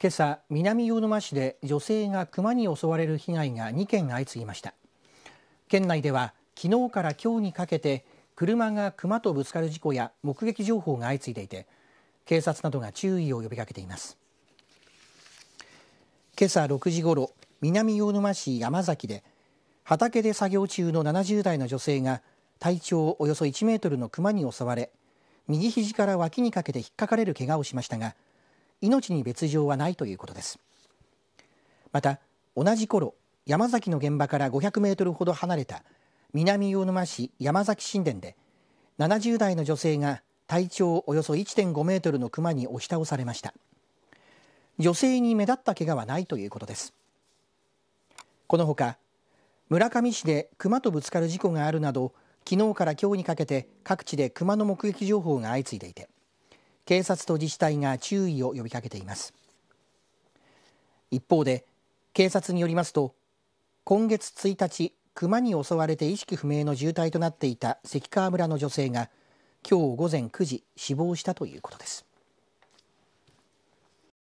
けさ、南魚沼市で女性が熊に襲われる被害が2件相次ぎました県内ではからにかけて車が熊とぶつかる事故や目撃情報が相次いでいて警察などが注意を呼びかけていますけさ6時ごろ南魚沼市山崎で畑で作業中の70代の女性が体長およそ1メートルの熊に襲われ右肘から脇にかけて引っかかれる怪我をしましたが命に別状はないということです。また同じ頃山崎の現場から500メートルほど離れた南魚沼市山崎神殿で70代の女性が体長およそ1.5メートルの熊に押し倒されました女性に目立った怪我はないということですこのほか村上市で熊とぶつかる事故があるなど昨日から今日にかけて各地で熊の目撃情報が相次いでいて警察と自治体が注意を呼びかけています一方で警察によりますと今月1日熊に襲われて意識不明の重体となっていた関川村の女性がきょう午前9時死亡したということです